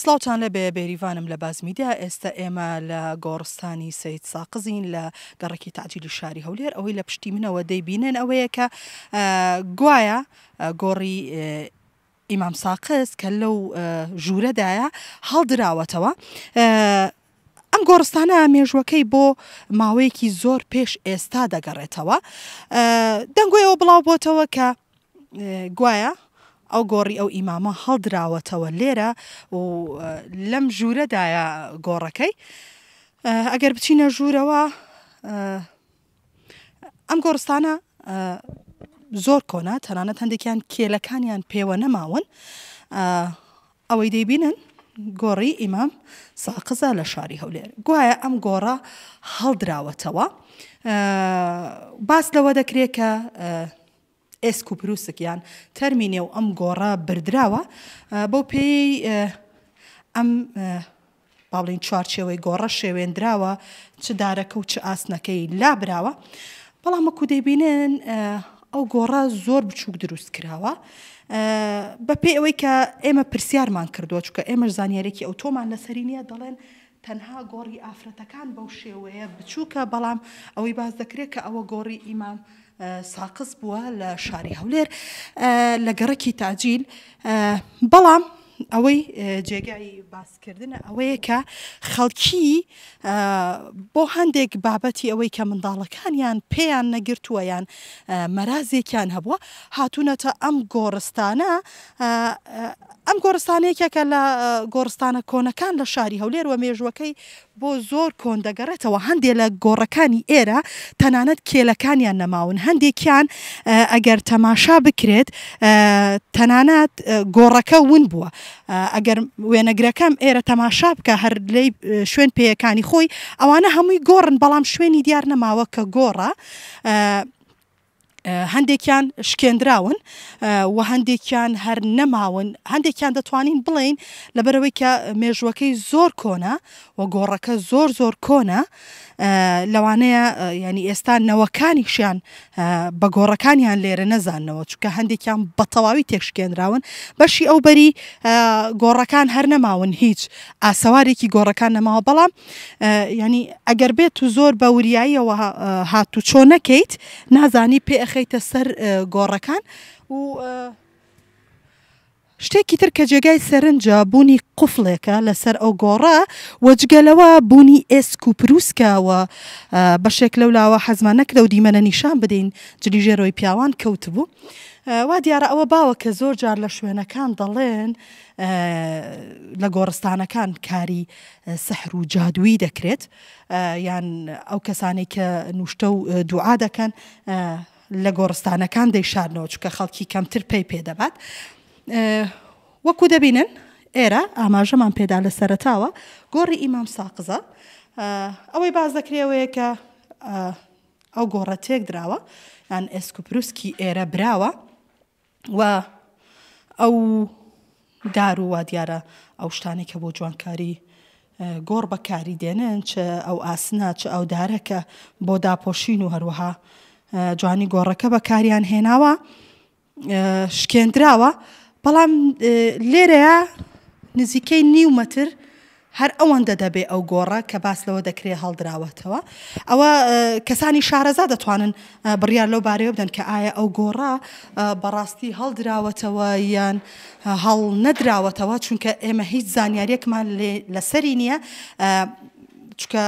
سلااوان لە بێ بێریوانم لە بازمیدا ئێستا ئێمە لە گۆڕستانی سید ساقزین لە گەڕێکی تاجیلی شاری هەولێر ئەوەی لە پشتی منەوە دەیبینن ئەوەیە کە گوایە گۆڕی ئیمام ساقس کە لەو ژوورەدایە هەڵدراوەتەوە. ئەم گۆڕستانە مێژوەکەی بۆ ماوەیەکی زۆر پێش ئێستا دەگەڕێتەوە دەنگۆیەوە بڵاو بۆتەوە کە گوایە ئەو گۆڕی ئەو ئیمامە هەڵدراوەتەوە لێرە و لەم ژوورەدایە گۆڕەکەی ئەگەر بچینە ژوورەوە ئەم گۆڕستانە زۆر کۆنا تەنانەت هەندێکیان کێلەکانیان پێوە نەماون ئەوەی دەیبینن گۆڕی ئیمام ساقزە لە شاری هەولێر گوایە ئەم گۆڕە هەڵدراوەتەوە باس لەوە دەکرێت کە ئێسک و پرووسکیان تەرمینێ و ئەم گۆڕە بردراوە بۆ پێی ئەم باڵین چوارچێوەی گۆڕە شێوێنراوە چ دارەکە و چ ئاسنەکەی لابراوە بەڵام وەکو دەیبینن ئەو گۆڕە زۆر بچووک دروست کراوە بە پێی ئەوەی کە ئێمە پرسیارمان کردووە چکە ئێمە زانیارێکی ئەو تۆمان لەسەری نییە دەڵێن تەنها گۆڕی ئافرەتەکان بەو شێوەیە بچووکە بەڵام ئەوەی باز دەکرێت کە ئەوە گۆڕی ئیمام ساقس بووە لە شاری هەولێر لە گەڕکی تاجیل بەڵام ئەوەی جێگای باسکردنە ئەوەیە کە خەڵکی بۆ هەندێک بابەتی ئەوەی کە منداڵەکانیان پێیان نەگرتووەیان مەرازێکیان هەبووە هاتوونەتە ئەم گۆڕستانە ئەم گۆرستانەیەکێکە لە گۆرستانە کۆنەکان لە شاری هەولێر و مێژوەکەی بۆ زۆر کۆن دەگەڕێتەوە هەندێک لە گۆڕەکانی ئێرە تەنانەت کێلەکانیان نەماون هەندێکیان ئەگەر تەماشا بکرێت تەنانەت گۆڕەکە ون بووە ئەگەر وێنەگرەکەم ئێرە تەماشا بکە هەر لی شوێن پێیەکانی خۆی ئەوانە هەمووی گۆڕن بەڵام شوێنی دیار نەماوە کە گۆڕە هەندێکیان شکێنراون و هەندێکیان هەر نەماون هەندێکیان دەتوانین بڵین لەبەرەوەی کە مێژوەکەی زۆر کۆنا و گۆڕەکە زۆر زۆر کۆنا لەوانەیە ینی ئێستا نەوەکانیشیان بە گۆڕەکانیان لێرە نەزانەوە چکە هەندێکیان بەتەواوی تێکشکێنراون بەشی ئەو بەری گۆڕەکان هەر نەماون هیچ ئاسەوارێکی گۆڕەکان نەماوە بەڵام ینی ئەگەر بێت و زۆر بە وریاییەوە هاتو چۆ نەکەیت نازانی پێخ بخەیتە سەر گۆڕەکان و شتێکی تر کە جێگای سەرنجە بوونی قفڵێکە لەسەر ئەو گۆڕە وەجگەلەوە بوونی ئێسک و پرووسکاوە بەشێک لەولاوە حەزمان نەکرە و دیمەنە نیشان بدەین جلیژێرۆی پیاوان کەوت بوو. وا دیارە ئەوە باوە کە زۆر جار لە شوێنەکان دەڵێن لە گۆڕستانەکان کاری سەحر و جادووی دەکرێت یان ئەو کەسانی کە نوشتە و دوعا دەکەن لە گۆڕستانەکان دەیشارنەوە چکە خەڵکی کەمتر پێی پێدەبات وەکو دەبینن ئێرە ئاماژەمان پێدا لە سەرتاوە گۆڕی ئیمام ساقزە ئەوەی باز دەکرێەوەیە کە ئەو گۆڕە تێک درراوە یان ئێسکوپروسکی ئێرە براوە و ئەو دار و وا دیارە ئەو شتانی کە بۆ جوانکاری گۆڕ بەکاری دێنن چ ئەو ئاسنا چ ئەو دارەکە بۆ داپۆشین و هەروەها جوانی گۆڕەکە بەکاریان هێناوە شکێنراوە بەڵام لێرەیە نزیکەی نیومەتر هەر ئەوەندە دەبێ ئەو گۆڕە کە باس لەوە دەکرێت هەڵدراوەتەوە ئەوە کەسانی شارەزا دەتوانن بڕیار لەو بارەوە بدەن کە ئایا ئەو گۆڕا بەڕاستی هەڵدراوەتەوە یان هەڵ نەدراوەتەوە چونکە ئێمە هیچ زانیاریەکمان لەسەری نییە چکە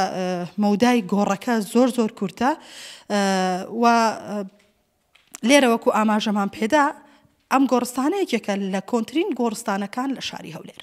مەودای گۆڕەکە زۆر زۆر کورتە و لێرەوەکو ئاماژەمان پێدا ئەم گۆڕستانەیەکێکە لە کۆنتترین گۆڕستانەکان لە شاری هەولێر.